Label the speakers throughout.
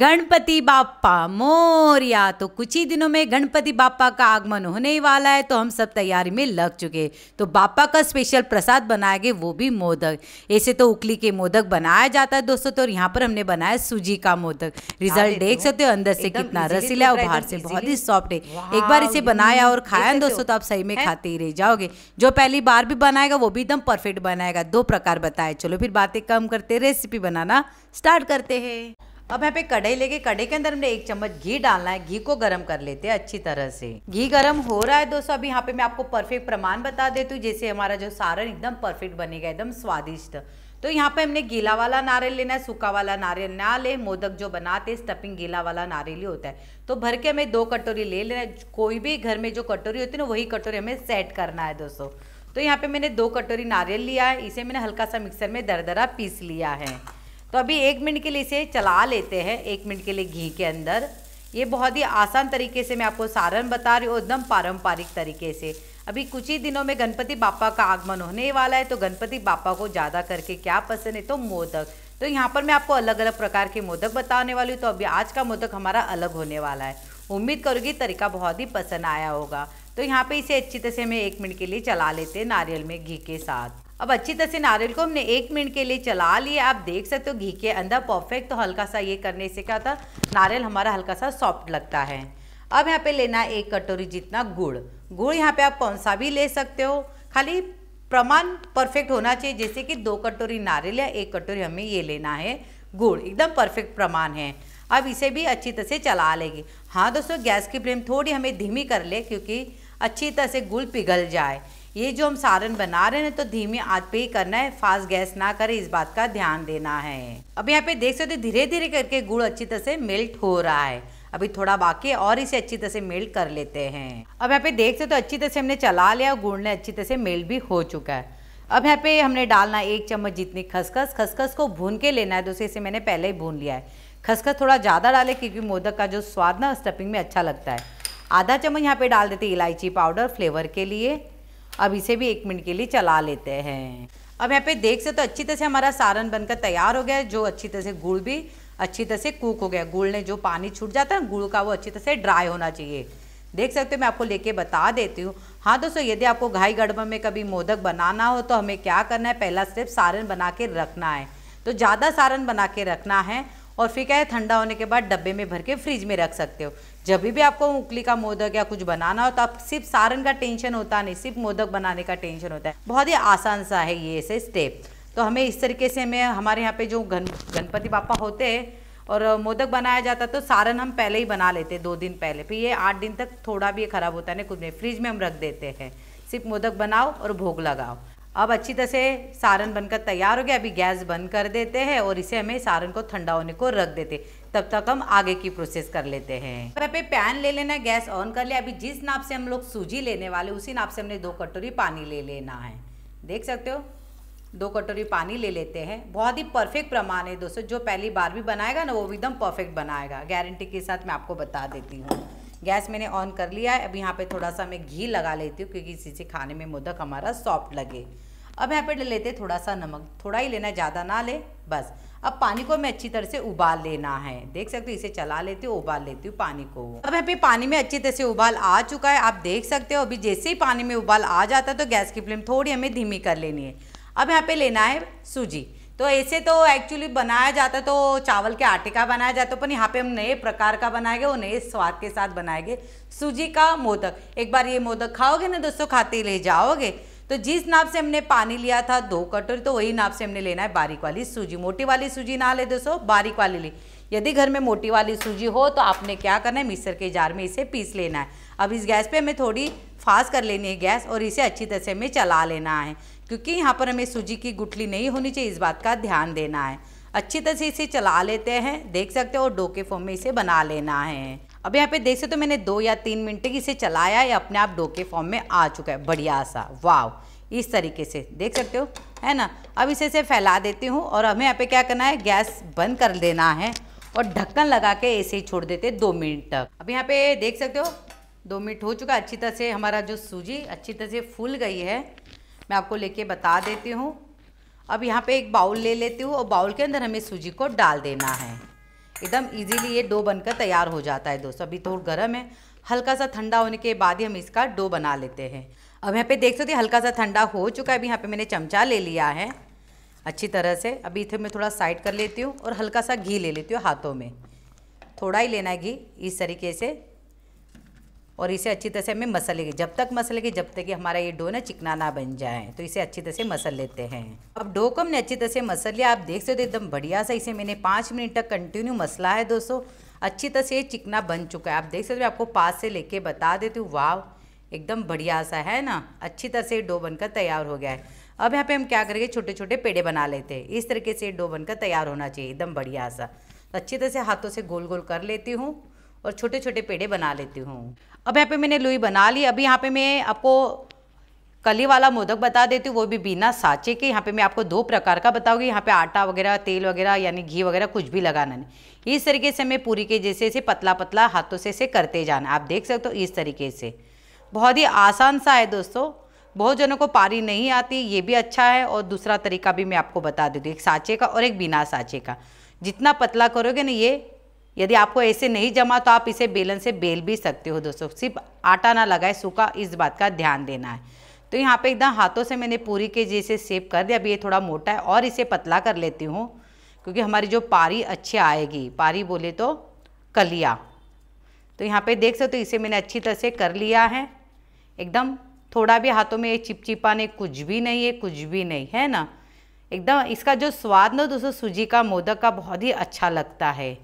Speaker 1: गणपति बापा मोरिया तो कुछ ही दिनों में गणपति बापा का आगमन होने ही वाला है तो हम सब तैयारी में लग चुके तो बापा का स्पेशल प्रसाद बनाया गया वो भी मोदक ऐसे तो उकली के मोदक बनाया जाता है दोस्तों तो यहाँ पर हमने बनाया सूजी का मोदक रिजल्ट देख तो सकते हो अंदर से कितना रसीला तो और बाहर से बहुत ही सॉफ्ट है एक बार इसे बनाया और खाया दोस्तों तो आप सही में खाते ही रह जाओगे जो पहली बार भी बनाएगा वो भी एकदम परफेक्ट बनाएगा दो प्रकार बताए चलो फिर बातें कम करते रेसिपी बनाना स्टार्ट करते हैं अब यहाँ पे कढ़ाई लेके कढ़ाई के अंदर हमने एक चम्मच घी डालना है घी को गर्म कर लेते हैं अच्छी तरह से घी गर्म हो रहा है दोस्तों अभी यहाँ पे मैं आपको परफेक्ट प्रमाण बता देती हूँ जैसे हमारा जो सारण एकदम परफेक्ट बनेगा एकदम स्वादिष्ट तो यहाँ पे हमने गीला वाला नारियल लेना है सूखा वाला नारियल ना ले मोदक जो बनाते स्टफिंग गीला वाला नारियल ही होता है तो भर के हमें दो कटोरी ले लेना है कोई भी घर में जो कटोरी होती है ना वही कटोरी हमें सेट करना है दोस्तों तो यहाँ पे मैंने दो कटोरी नारियल लिया है इसे मैंने हल्का सा मिक्सर में दरदरा पीस लिया है तो अभी एक मिनट के लिए इसे चला लेते हैं एक मिनट के लिए घी के अंदर ये बहुत ही आसान तरीके से मैं आपको सारण बता रही हूँ एकदम पारंपरिक तरीके से अभी कुछ ही दिनों में गणपति बापा का आगमन होने वाला है तो गणपति बापा को ज़्यादा करके क्या पसंद है तो मोदक तो यहाँ पर मैं आपको अलग अलग प्रकार के मोदक बताने वाली हूँ तो अभी आज का मोदक हमारा अलग होने वाला है उम्मीद करूँगी तरीका बहुत ही पसंद आया होगा तो यहाँ पे इसे अच्छी तरह से हमें एक मिनट के लिए चला लेते हैं नारियल में घी के साथ अब अच्छी तरह से नारियल को हमने एक मिनट के लिए चला लिया आप देख सकते हो घी के अंदर परफेक्ट तो हल्का सा ये करने से क्या होता नारियल हमारा हल्का सा सॉफ्ट लगता है अब यहाँ पे लेना है एक कटोरी जितना गुड़ गुड़ यहाँ पे आप कौन सा भी ले सकते हो खाली प्रमाण परफेक्ट होना चाहिए जैसे कि दो कटोरी नारियल या एक कटोरी हमें ये लेना है गुड़ एकदम परफेक्ट प्रमाण है अब इसे भी अच्छी तरह से चला लेगी हाँ दोस्तों गैस की फ्लेम थोड़ी हमें धीमी कर ले क्योंकि अच्छी तरह से गुड़ पिघल जाए ये जो हम सारन बना रहे हैं तो धीमी आँच पे ही करना है फास्ट गैस ना करें इस बात का ध्यान देना है अब यहाँ पे देख सकते धीरे धीरे करके गुड़ अच्छी तरह से मेल्ट हो रहा है अभी थोड़ा बाकी है और इसे अच्छी तरह से मेल्ट कर लेते हैं अब यहाँ पे देख सकते तो अच्छी तरह से हमने चला लिया गुड़ ने अच्छी तरह से मेल्ट भी हो चुका है अब यहाँ पे हमने डालना एक चम्मच जितनी खसखस खसखस को भून के लेना है दोस्तों इसे मैंने पहले ही भून लिया है खसखस थोड़ा ज़्यादा डाले क्योंकि मोदक का जो स्वाद ना स्टफिंग में अच्छा लगता है आधा चम्मच यहाँ पे डाल देते इलायची पाउडर फ्लेवर के लिए अब इसे भी एक मिनट के लिए चला लेते हैं अब यहाँ पे देख से तो अच्छी तरह से हमारा सारन बनकर तैयार हो गया जो अच्छी तरह से गुड़ भी अच्छी तरह से कुक हो गया गुड़ ने जो पानी छूट जाता है गुड़ का वो अच्छी तरह से ड्राई होना चाहिए देख सकते हो मैं आपको लेके बता देती हूँ हाँ दोस्तों यदि आपको घाई गड़बड़ में कभी मोदक बनाना हो तो हमें क्या करना है पहला स्टेप सारन बना के रखना है तो ज़्यादा सारन बना के रखना है और फिर क्या है ठंडा होने के बाद डब्बे में भर के फ्रिज में रख सकते हो जब भी आपको उंगली का मोदक या कुछ बनाना हो तो आप सिर्फ सारन का टेंशन होता नहीं सिर्फ मोदक बनाने का टेंशन होता है बहुत ही आसान सा है ये ऐसे स्टेप तो हमें इस तरीके से हमें हमारे यहाँ पे जो गण गणपति पापा होते हैं और मोदक बनाया जाता तो सारन हम पहले ही बना लेते हैं दो दिन पहले फिर ये आठ दिन तक थोड़ा भी ये ख़राब होता है ना कुछ नहीं फ्रिज में हम रख देते हैं सिर्फ मोदक बनाओ और भोग लगाओ अब अच्छी तरह से सारन बनकर तैयार हो गया अभी गैस बंद कर देते हैं और इसे हमें सारन को ठंडा होने को रख देते तब तक हम आगे की प्रोसेस कर लेते हैं यहाँ पे पैन ले लेना गैस ऑन कर लिया अभी जिस नाप से हम लोग सूजी लेने वाले उसी नाप से हमने दो कटोरी पानी ले लेना है देख सकते हो दो कटोरी पानी ले लेते हैं बहुत ही परफेक्ट प्रमाण है दोस्तों जो पहली बार भी बनाएगा ना वो भी एकदम परफेक्ट बनाएगा गारंटी के साथ मैं आपको बता देती हूँ गैस मैंने ऑन कर लिया है अब यहाँ पे थोड़ा सा मैं घी लगा लेती हूँ क्योंकि इसी से खाने में मोदक हमारा सॉफ्ट लगे अब यहाँ पे ले लेते थोड़ा सा नमक थोड़ा ही लेना ज़्यादा ना ले बस अब पानी को मैं अच्छी तरह से उबाल लेना है देख सकते हो इसे चला लेती हूँ उबाल लेती हूँ पानी को अब यहाँ पे पानी में अच्छी तरह से उबाल आ चुका है आप देख सकते हो अभी जैसे ही पानी में उबाल आ जाता है तो गैस की फ्लेम थोड़ी हमें धीमी कर लेनी है अब यहाँ पे लेना है सूजी तो ऐसे तो एक्चुअली बनाया जाता है तो चावल के आटे का बनाया जाता है तो पर यहाँ पे हम नए प्रकार का बनाएंगे और नए स्वाद के साथ बनाएंगे सूजी का मोदक एक बार ये मोदक खाओगे ना दोस्तों खाते ले जाओगे तो जिस नाप से हमने पानी लिया था दो कटोरी तो वही नाप से हमने लेना है बारीक वाली सूजी मोटी वाली सूजी ना ले दोस्तों बारीक वाली ली यदि घर में मोटी वाली सूजी हो तो आपने क्या करना है मिक्सर के जार में इसे पीस लेना है अब इस गैस पे हमें थोड़ी फास्ट कर लेनी है गैस और इसे अच्छी तरह से हमें चला लेना है क्योंकि यहाँ पर हमें सूजी की गुठली नहीं होनी चाहिए इस बात का ध्यान देना है अच्छी तरह से इसे चला लेते हैं देख सकते हो और डो के फॉर्म में इसे बना लेना है अब यहाँ पे देख सकते हो तो मैंने दो या तीन मिनट इसे चलाया या अपने आप डो के फॉर्म में आ चुका है बढ़िया सा वाव इस तरीके से देख सकते हो है ना अब इसे से फैला देती हूँ और हमें यहाँ पे क्या करना है गैस बंद कर देना है और ढक्कन लगा के ऐसे ही छोड़ देते दो मिनट तक अब यहाँ पे देख सकते हो दो मिनट हो चुका अच्छी तरह से हमारा जो सूजी अच्छी तरह से फूल गई है मैं आपको लेके बता देती हूँ अब यहाँ पे एक बाउल ले लेती हूँ और बाउल के अंदर हमें सूजी को डाल देना है एकदम इजीली ये डो बनकर तैयार हो जाता है दोस्तों अभी थोड़ा तो गर्म है हल्का सा ठंडा होने के बाद ही हम इसका डो बना लेते हैं अब यहाँ पे देख सकते हल्का सा ठंडा हो चुका है अभी यहाँ पे मैंने चमचा ले लिया है अच्छी तरह से अभी इतने मैं थोड़ा साइड कर लेती हूँ और हल्का सा घी ले लेती हूँ हाथों में थोड़ा ही लेना है घी इस तरीके से और इसे अच्छी तरह से हमें मसलेगी जब तक मसलेगी जब तक कि हमारा ये डो ना चिकना ना बन जाए तो इसे अच्छी तरह से मसल लेते हैं अब डो को हमने अच्छी तरह से मसल लिया आप देख सकते हो एकदम बढ़िया सा इसे मैंने पाँच मिनट तक कंटिन्यू मसला है दोस्तों अच्छी तरह से ये चिकना बन चुका है आप देख सकते हो आपको पास से लेके बता देती हूँ वाव एकदम बढ़िया सा है ना अच्छी तरह से डो बनकर तैयार हो गया है अब यहाँ पे हम क्या करेंगे छोटे छोटे पेड़े बना लेते हैं इस तरीके से डो बनकर तैयार होना चाहिए एकदम बढ़िया सा तो अच्छी तरह से हाथों से गोल गोल कर लेती हूँ और छोटे छोटे पेड़े बना लेती हूँ अब यहाँ पे मैंने लुई बना ली अभी यहाँ पे मैं आपको कली वाला मोदक बता देती हूँ वो भी बिना साँचे के यहाँ पे मैं आपको दो प्रकार का बताऊँगी यहाँ पे आटा वगैरह तेल वगैरह यानी घी वगैरह कुछ भी लगाना नहीं इस तरीके से मैं पूरी के जैसे से पतला पतला हाथों से से करते जाना आप देख सकते हो इस तरीके से बहुत ही आसान सा है दोस्तों बहुत जनों को पारी नहीं आती ये भी अच्छा है और दूसरा तरीका भी मैं आपको बता देती हूँ एक साँचे का और एक बिना साँचे का जितना पतला करोगे ना ये यदि आपको ऐसे नहीं जमा तो आप इसे बेलन से बेल भी सकते हो दोस्तों सिर्फ आटा ना लगाए सूखा इस बात का ध्यान देना है तो यहाँ पे एकदम हाथों से मैंने पूरी के जैसे सेप कर दिया अभी ये थोड़ा मोटा है और इसे पतला कर लेती हूँ क्योंकि हमारी जो पारी अच्छी आएगी पारी बोले तो कलिया तो यहाँ पे देख सकते हो तो इसे मैंने अच्छी तरह से कर लिया है एकदम थोड़ा भी हाथों में ये चिपचिपा नहीं कुछ भी नहीं है कुछ भी नहीं है ना एकदम इसका जो स्वाद ना दोस्तों सूजी का मोदक का बहुत ही अच्छा लगता है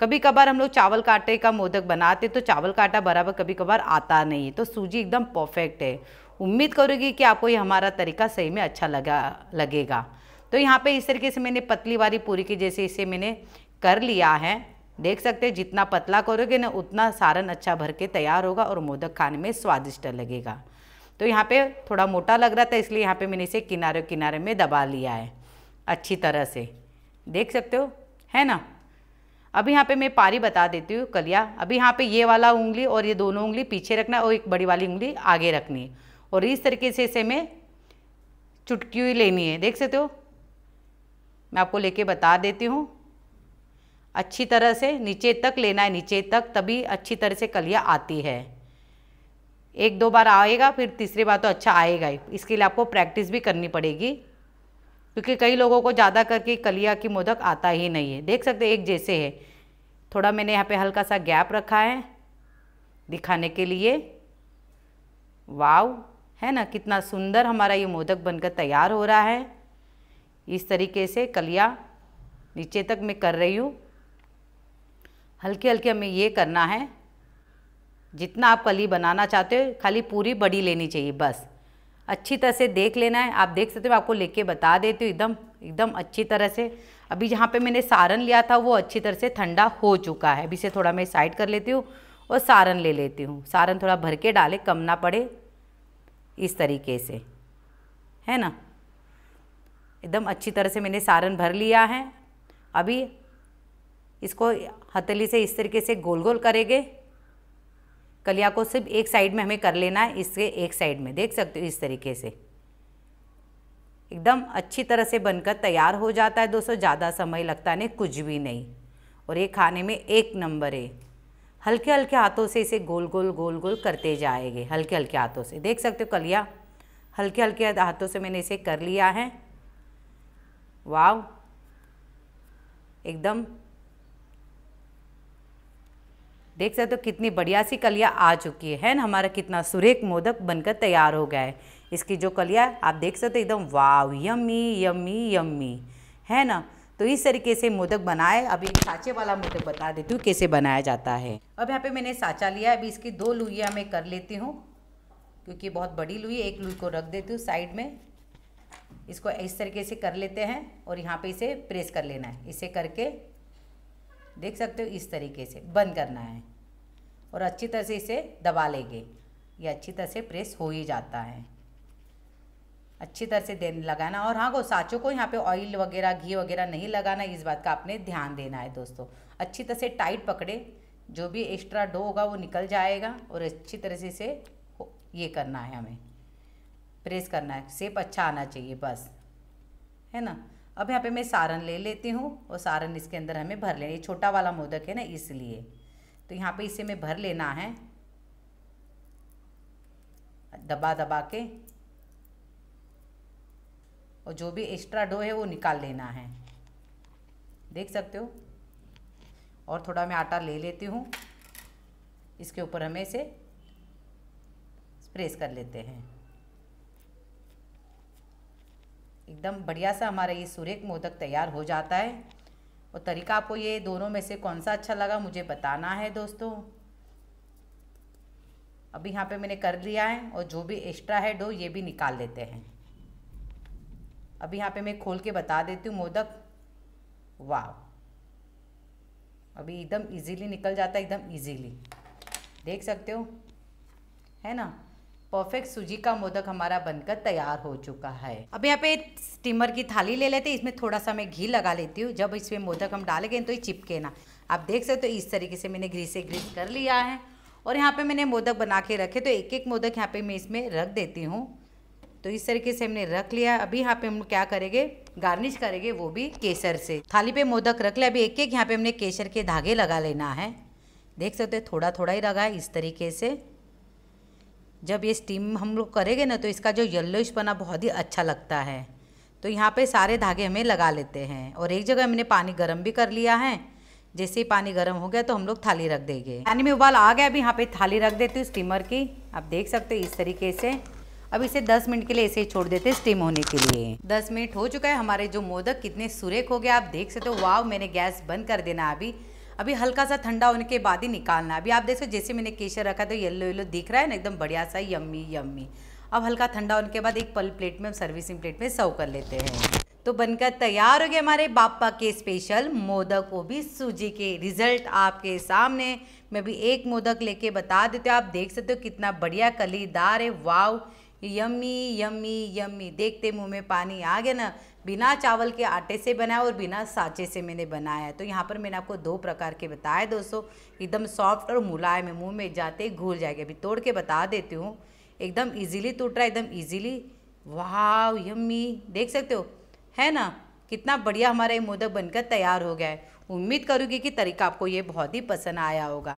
Speaker 1: कभी कभार हम लोग चावल काटे का मोदक बनाते तो चावल काटा बराबर कभी कभार आता नहीं है तो सूजी एकदम परफेक्ट है उम्मीद करूँगी कि आपको ये हमारा तरीका सही में अच्छा लगा लगेगा तो यहाँ पे इस तरीके से मैंने पतली वाली पूरी की जैसे इसे मैंने कर लिया है देख सकते हैं जितना पतला करोगे ना उतना सारन अच्छा भर के तैयार होगा और मोदक खाने में स्वादिष्ट लगेगा तो यहाँ पे थोड़ा मोटा लग रहा था इसलिए यहाँ पे मैंने इसे किनारे किनारे में दबा लिया है अच्छी तरह से देख सकते हो है ना अभी यहाँ पे मैं पारी बता देती हूँ कलिया अभी यहाँ पे ये वाला उंगली और ये दोनों उंगली पीछे रखना और एक बड़ी वाली उंगली आगे रखनी है और इस तरीके से इसे मैं चुटकी हुई लेनी है देख सकते हो मैं आपको लेके बता देती हूँ अच्छी तरह से नीचे तक लेना है नीचे तक तभी अच्छी तरह से कलिया आती है एक दो बार आएगा फिर तीसरी बार तो अच्छा आएगा ही इसके लिए आपको प्रैक्टिस भी करनी पड़ेगी क्योंकि कई लोगों को ज़्यादा करके कलिया की मोदक आता ही नहीं है देख सकते एक जैसे है थोड़ा मैंने यहाँ पे हल्का सा गैप रखा है दिखाने के लिए वाव है ना कितना सुंदर हमारा ये मोदक बनकर तैयार हो रहा है इस तरीके से कलिया नीचे तक मैं कर रही हूँ हल्के हल्के हमें ये करना है जितना आप कली बनाना चाहते हो खाली पूरी बड़ी लेनी चाहिए बस अच्छी तरह से देख लेना है आप देख सकते हो आपको लेके बता देती हूँ एकदम एकदम अच्छी तरह से अभी जहाँ पे मैंने सारन लिया था वो अच्छी तरह से ठंडा हो चुका है अभी से थोड़ा मैं साइड कर लेती हूँ और सारन ले लेती हूँ सारन थोड़ा भर के डाले कम ना पड़े इस तरीके से है ना एकदम अच्छी तरह से मैंने सारन भर लिया है अभी इसको हथेली से इस तरीके से गोल गोल करेंगे कलिया को सिर्फ एक साइड में हमें कर लेना है इसके एक साइड में देख सकते हो इस तरीके से एकदम अच्छी तरह से बनकर तैयार हो जाता है दोस्तों ज़्यादा समय लगता नहीं कुछ भी नहीं और ये खाने में एक नंबर है हल्के हल्के हाथों से इसे गोल गोल गोल गोल करते जाएंगे हल्के हल्के हाथों से देख सकते हो कलिया हल्के हल्के हाथों से मैंने इसे कर लिया है वाव एकदम देख सकते हो तो कितनी बढ़िया सी कलिया आ चुकी है ना हमारा कितना सुरेख मोदक बनकर तैयार हो गया है इसकी जो कलिया आप देख सकते हो एकदम वाव यमी यमी यमी है ना तो इस तरीके से मोदक बनाए अभी ये साँचे वाला मोदक बता देती हूँ कैसे बनाया जाता है अब यहाँ पे मैंने साँचा लिया अभी इसकी दो लुइयाँ मैं कर लेती हूँ क्योंकि बहुत बड़ी लुई एक लुई को रख देती हूँ साइड में इसको इस तरीके से कर लेते हैं और यहाँ पे इसे प्रेस कर लेना है इसे करके देख सकते हो इस तरीके से बंद करना है और अच्छी तरह से इसे दबा लेंगे ये अच्छी तरह से प्रेस हो ही जाता है अच्छी तरह से देने लगाना और हाँ को साँचों को यहाँ पे ऑयल वगैरह घी वगैरह नहीं लगाना इस बात का आपने ध्यान देना है दोस्तों अच्छी तरह से टाइट पकड़े जो भी एक्स्ट्रा डो होगा वो निकल जाएगा और अच्छी तरह से इसे ये करना है हमें प्रेस करना है सेप अच्छा आना चाहिए बस है ना अब यहाँ पे मैं सारन ले लेती हूँ और सारन इसके अंदर हमें भर लेना ये छोटा वाला मोदक है ना इसलिए तो यहाँ पे इसे मैं भर लेना है दबा दबा के और जो भी एक्स्ट्रा डो है वो निकाल लेना है देख सकते हो और थोड़ा मैं आटा ले लेती हूँ इसके ऊपर हमें इसे प्रेस कर लेते हैं एकदम बढ़िया सा हमारा ये सूर्य मोदक तैयार हो जाता है और तरीका आपको ये दोनों में से कौन सा अच्छा लगा मुझे बताना है दोस्तों अभी यहाँ पे मैंने कर लिया है और जो भी एक्स्ट्रा है डो ये भी निकाल लेते हैं अभी यहाँ पे मैं खोल के बता देती हूँ मोदक वाह अभी एकदम इजीली निकल जाता है एकदम इजीली देख सकते हो है ना परफेक्ट सूजी का मोदक हमारा बनकर तैयार हो चुका है अब यहाँ पे स्टीमर की थाली ले लेते हैं इसमें थोड़ा सा मैं घी लगा लेती हूँ जब इसमें मोदक हम डालेंगे तो ये चिपके ना आप देख सकते हो तो इस तरीके से मैंने घी से ग्रीस कर लिया है और यहाँ पे मैंने मोदक बना के रखे तो एक एक मोदक यहाँ पे मैं इसमें रख देती हूँ तो इस तरीके से हमने रख लिया अभी यहाँ पे हम क्या करेंगे गार्निश करेंगे वो भी केसर से थाली पे मोदक रख लिया अभी एक एक यहाँ पे हमने केसर के धागे लगा लेना है देख सकते हो थोड़ा थोड़ा ही लगा है इस तरीके से जब ये स्टीम हम लोग करेंगे ना तो इसका जो येल्लोइश बना बहुत ही अच्छा लगता है तो यहाँ पे सारे धागे हमें लगा लेते हैं और एक जगह हमने पानी गर्म भी कर लिया है जैसे ही पानी गर्म हो गया तो हम लोग थाली रख देंगे पानी में उबाल आ गया अभी यहाँ पे थाली रख देती हूँ स्टीमर की आप देख सकते हो इस तरीके से अब इसे 10 मिनट के लिए ऐसे ही छोड़ देते स्टीम होने के लिए 10 मिनट हो चुका है हमारे जो मोदक कितने सुरेख हो गए आप देख सकते हो वाव मैंने गैस बंद कर देना अभी अभी हल्का सा ठंडा होने के बाद ही निकालना है अभी आप देख सकते जैसे मैंने केसर रखा तो येल्लो येल्लो दिख रहा है ना एकदम बढ़िया सा यम्मी यम्मी अब हल्का ठंडा होने के बाद एक पल प्लेट में हम सर्विसिंग प्लेट में सर्व कर लेते हैं तो बनकर तैयार हो गए हमारे बापा के स्पेशल मोदक वो भी सूजी के रिजल्ट आपके सामने मैं भी एक मोदक लेके बता देते हो आप देख सकते हो कितना बढ़िया कलीदार है वाव यम्मी यम्मी यम्मी देखते मुंह में पानी आ गया ना बिना चावल के आटे से बनाया और बिना साँचे से मैंने बनाया है तो यहाँ पर मैंने आपको दो प्रकार के बताए दोस्तों एकदम सॉफ्ट और मुलायम मुंह मुँह में जाते घूल जाएगा अभी तोड़ के बता देती हूँ एकदम इजीली टूट रहा है एकदम इजीली वाह यम्मी देख सकते हो है ना कितना बढ़िया हमारा ये मोदक बनकर तैयार हो गया है उम्मीद करूँगी कि तरीका आपको ये बहुत ही पसंद आया होगा